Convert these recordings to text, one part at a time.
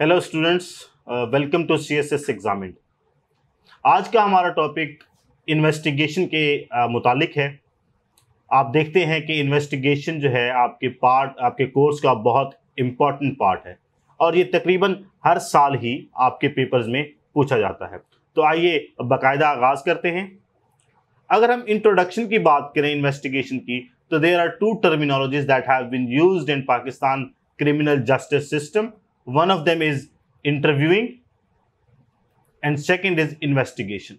hello students welcome to C S S exam आज का हमारा टॉपिक इन्वेस्टिगेशन के uh, मुतालिक है आप देखते हैं कि इन्वेस्टिगेशन जो है आपके पार्ट आपके कोर्स का बहुत इम्पॉर्टेंट पार्ट है और ये तकरीबन हर साल ही आपके पेपर्स में पूछा जाता है तो आइए बाकायदा आगाज़ करते हैं अगर हम इंट्रोडक्शन की बात करें इन्वेस्टिगेशन की तो there are two terminologies that have been used in Pakistan criminal justice system one of them is interviewing and second is investigation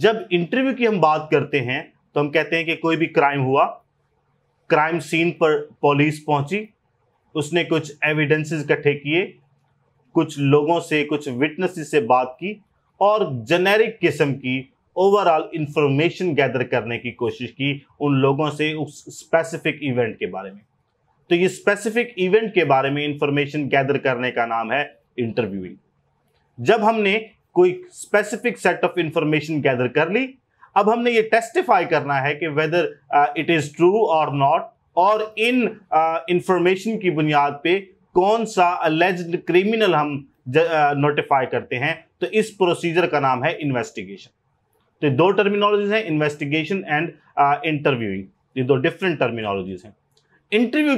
जब इंटरव्यू की हम बात करते हैं तो हम कहते हैं कि कोई भी क्राइम हुआ क्राइम सीन पर पुलिस पहुंची उसने कुछ एविडेंसेस इकट्ठे किए कुछ लोगों से कुछ विटनेसेस से बात की और जेनेरिक किस्म की ओवरऑल इंफॉर्मेशन गैदर करने की कोशिश की उन लोगों से उस स्पेसिफिक इवेंट के बारे में तो ये स्पेसिफिक इवेंट के बारे में इंफॉर्मेशन गैदर करने का नाम है इंटरव्यूइंग जब हमने कोई specific set of information gather कर ली अब हमने ये टेस्टिफाई करना है कि वेदर इट इज ट्रू और नॉट और इन इंफॉर्मेशन uh, की बुनियाद पे कौन सा अलेज क्रिमिनल हम नोटिफाई uh, करते हैं तो इस प्रोसीजर का नाम है इन्वेस्टिगेशन तो दो टर्मिनोलॉजीज हैं इन्वेस्टिगेशन एंड इंटरव्यूइंग ये दो डिफरेंट टर्मिनोलॉजीज हैं इंटरव्यू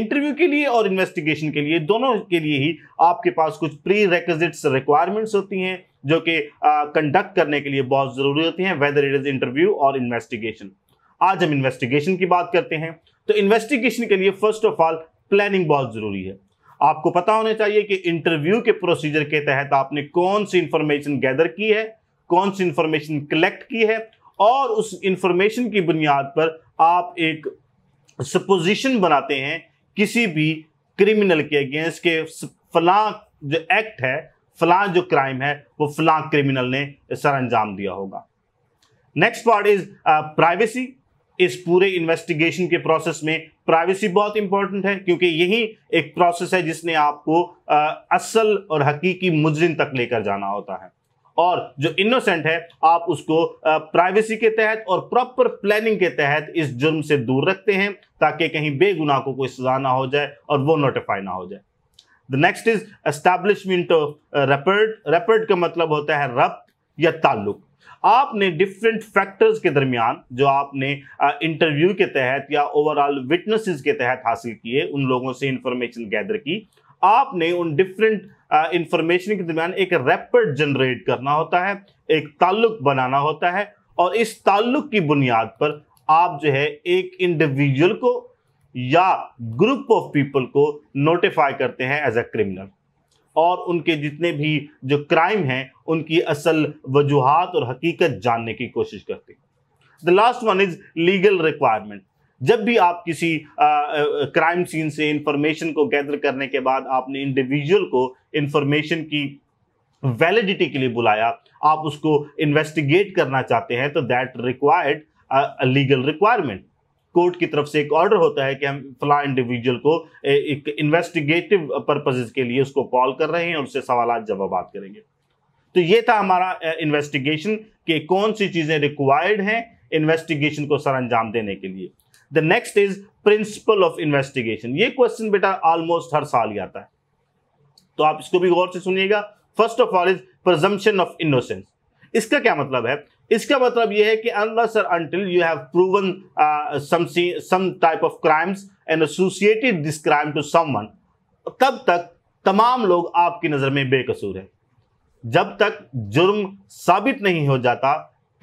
इंटरव्यू के लिए और इन्वेस्टिगेशन के लिए दोनों के लिए ही आपके पास कुछ प्री रिक्विजिट्स रिक्वायरमेंट्स होती हैं जो कि कंडक्ट करने के लिए बहुत ज़रूरी होती हैं वेदर इट इज़ इंटरव्यू और इन्वेस्टिगेशन आज हम इन्वेस्टिगेशन की बात करते हैं तो इन्वेस्टिगेशन के लिए फर्स्ट ऑफ ऑल प्लानिंग बहुत ज़रूरी है आपको पता होना चाहिए कि इंटरव्यू के प्रोसीजर के तहत आपने कौन सी इंफॉर्मेशन गैदर की है कौन सी इंफॉर्मेशन कलेक्ट की है और उस इंफॉर्मेशन की बुनियाद पर आप एक सपोजिशन बनाते हैं किसी भी क्रिमिनल के अगेंस्ट के फला जो एक्ट है फला जो क्राइम है वो फला क्रिमिनल ने सर अंजाम दिया होगा नेक्स्ट पार्ट इज प्राइवेसी इस पूरे इन्वेस्टिगेशन के प्रोसेस में प्राइवेसी बहुत इंपॉर्टेंट है क्योंकि यही एक प्रोसेस है जिसने आपको आ, uh, असल और हकीकी मुजरिम तक लेकर जाना होता है और जो इनोसेंट है आप उसको प्राइवेसी के तहत और प्रॉपर प्लानिंग के तहत इस जुर्म से दूर रखते हैं ताकि कहीं बेगुनाह को कोई सजा ना हो जाए और वो नोटिफाई ना हो जाए the next is establishment of rapport rapport का मतलब होता है रब या ताल्लुक आपने डिफरेंट फैक्टर्स के दरमियान जो आपने इंटरव्यू के तहत या ओवरऑल विटनेसेस के तहत हासिल किए उन लोगों से इंफॉर्मेशन गैदर की आपने उन डिफरेंट इंफॉर्मेशन uh, के दरमियान एक रैपिड जनरेट करना होता है एक ताल्लुक बनाना होता है और इस ताल्लुक की बुनियाद पर आप जो है एक इंडिविजुअल को या ग्रुप ऑफ पीपल को नोटिफाई करते हैं एज ए क्रिमिनल और उनके जितने भी जो क्राइम हैं उनकी असल वजूहत और हकीकत जानने की कोशिश करते हैं the last one is legal requirement जब भी आप किसी क्राइम सीन से इंफॉर्मेशन को गैदर करने के बाद आपने इंडिविजुअल को इंफॉर्मेशन की वैलिडिटी के लिए बुलाया आप उसको इन्वेस्टिगेट करना चाहते हैं तो that required legal requirement court की तरफ से एक ऑर्डर होता है कि हम फला इंडिविजुअल को एक इन्वेस्टिगेटिव पर्पजेज के लिए उसको कॉल कर रहे हैं और उससे सवाल जवाब करेंगे तो ये था हमारा इन्वेस्टिगेशन कि कौन सी चीज़ें रिक्वायर्ड हैं इन्वेस्टिगेशन को सर अंजाम देने के लिए the next is principle of investigation ये क्वेश्चन बेटा ऑलमोस्ट हर साल ही आता है तो आप इसको भी गौर से सुनिएगा first of all is presumption of innocence इसका क्या मतलब है इसका मतलब यह है कि अनलेस और until you have proven some type of crimes and associated this crime to someone तब तक तमाम लोग आपकी नजर में बेकसूर हैं जब तक जुर्म साबित नहीं हो जाता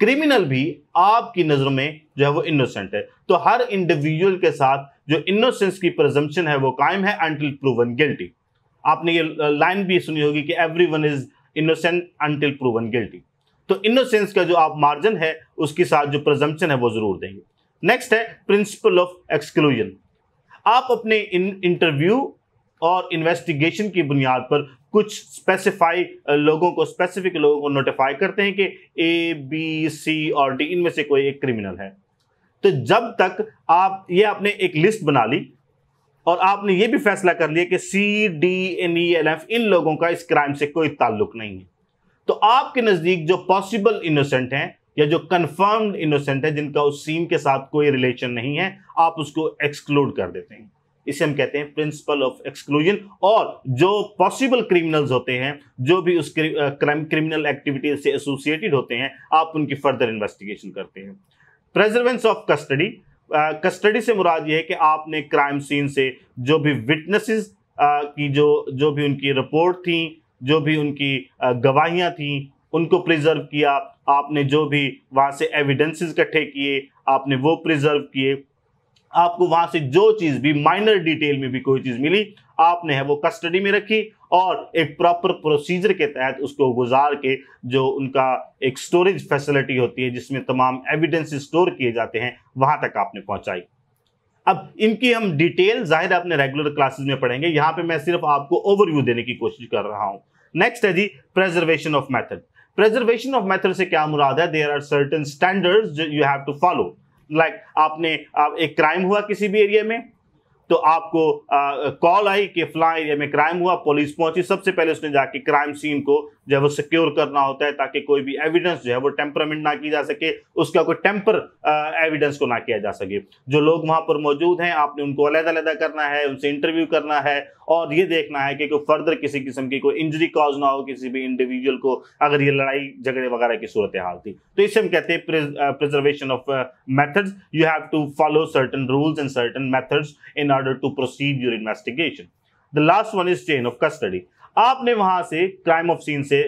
क्रिमिनल भी आपकी नज़रों में जो है वो इनोसेंट है तो हर इंडिविजुअल के साथ जो इनोसेंस की प्रजम्पन है वो कायम है अंटिल प्रूवन गिल्टी आपने ये लाइन भी सुनी होगी कि everyone is innocent until proven guilty तो इनोसेंस का जो आप मार्जिन है उसके साथ जो प्रजम्पन है वो ज़रूर देंगे नेक्स्ट है प्रिंसिपल ऑफ एक्सक्लूजन आप अपने इंटरव्यू और इन्वेस्टिगेशन की बुनियाद पर कुछ स्पेसिफाई लोगों को स्पेसिफिक लोगों को नोटिफाई करते हैं कि ए बी सी और डी इनमें से कोई एक क्रिमिनल है तो जब तक आप ये आपने एक लिस्ट बना ली और आपने ये भी फैसला कर लिया कि C D N E L F इन लोगों का इस क्राइम से कोई ताल्लुक नहीं है तो आपके नज़दीक जो पॉसिबल इनोसेंट हैं या जो कन्फर्म्ड इनोसेंट है जिनका उस सीम के साथ कोई रिलेशन नहीं है आप उसको एक्सक्लूड कर देते हैं इसे हम कहते हैं प्रिंसिपल ऑफ एक्सक्लूजन और जो पॉसिबल क्रिमिनल्स होते हैं जो भी उस क्राइम क्रिमिनल एक्टिविटीज से एसोसिएटेड होते हैं आप उनकी फर्दर इन्वेस्टिगेशन करते हैं प्रेजर्वेंस ऑफ कस्टडी कस्टडी से मुराद ये है कि आपने क्राइम सीन से जो भी विटनेसेस की जो जो भी उनकी रिपोर्ट थी जो भी उनकी गवाहियाँ थीं उनको प्रिजर्व किया आपने जो भी वहाँ से एविडेंसेस इकट्ठे किए आपने वो प्रिजर्व किए आपको वहां से जो चीज भी माइनर डिटेल में भी कोई चीज मिली आपने है वो कस्टडी में रखी और एक प्रॉपर प्रोसीजर के तहत उसको गुजार के जो उनका एक स्टोरेज फैसिलिटी होती है जिसमें तमाम एविडेंस स्टोर किए जाते हैं वहां तक आपने पहुंचाई अब इनकी हम डिटेल जाहिर अपने रेगुलर क्लासेस में पढ़ेंगे यहां पे मैं सिर्फ आपको ओवरव्यू देने की कोशिश कर रहा हूं नेक्स्ट है जी preservation of method preservation of method से क्या मुराद है there are certain standard you have to follow like आपने आप एक क्राइम हुआ किसी भी एरिया में तो आपको कॉल आई कि फला एरिया में क्राइम हुआ पुलिस पहुंची सबसे पहले उसने जाके क्राइम सीन को जो है वो सिक्योर करना होता है ताकि कोई भी एविडेंस जो है वो टेम्परामेंट ना की जा सके उसका कोई टेम्पर एविडेंस को ना किया जा सके जो लोग वहां पर मौजूद हैं आपने उनको अलहदादा करना है उनसे इंटरव्यू करना है और ये देखना है कि कोई फर्दर किसी किस्म की कोई इंजरी कॉज ना हो किसी भी इंडिविजुअल को अगर ये लड़ाई झगड़े वगैरह की सूरत हाल थी तो इसे हम कहते हैं preservation of methods you have to follow certain rules and certain methods in order to proceed your investigation the last one is chain of custody आपने वहां से क्राइम ऑफ सीन से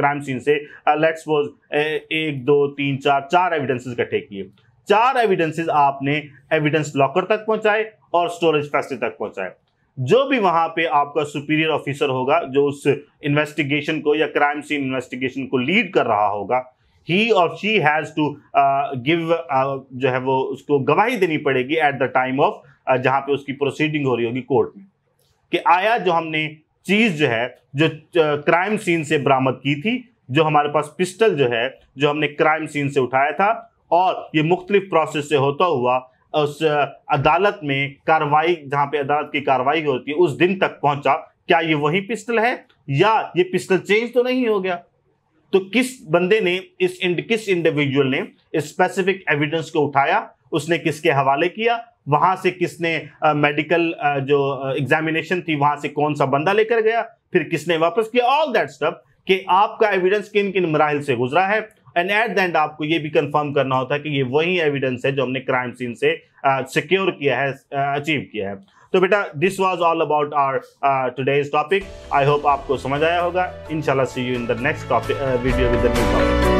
क्राइम सीन से लेट्स सपोज एक दो तीन चार चार एविडेंसेस इकट्ठे किए चार एविडेंसेस आपने एविडेंस लॉकर तक पहुंचाए और स्टोरेज फैसिलिटी तक पहुंचाए जो भी वहां पे आपका सुपीरियर ऑफिसर होगा जो उस इन्वेस्टिगेशन को या क्राइम सीन इन्वेस्टिगेशन को लीड कर रहा होगा ही और शी हैज़ टू गिव जो है वो उसको गवाही देनी पड़ेगी एट द टाइम ऑफ जहां पे उसकी प्रोसीडिंग हो रही होगी कोर्ट में कि आया जो हमने चीज जो है जो क्राइम सीन से बरामद की थी जो हमारे पास पिस्टल जो है जो हमने क्राइम सीन से उठाया था और ये मुख्तलिफ प्रोसेस से होता हुआ उस अदालत में कार्रवाई जहां पे अदालत की कार्रवाई होती है उस दिन तक पहुंचा क्या ये वही पिस्टल है या ये पिस्टल चेंज तो नहीं हो गया तो किस बंदे ने इस इंड, किस इंडिविजुअल ने स्पेसिफिक एविडेंस को उठाया उसने किसके हवाले किया वहां से किसने मेडिकल जो एग्जामिनेशन थी वहां से कौन सा बंदा लेकर गया फिर किसने वापस किया ऑल दैट स्टफ कि आपका एविडेंस किन किन मराहल से गुजरा है एंड एट द एंड आपको ये भी कंफर्म करना होता है कि ये वही एविडेंस है जो हमने क्राइम सीन से सिक्योर किया है अचीव किया है तो बेटा this was all about our today's topic I hope आपको समझ आया होगा इनशाला see you in the next topic video with topic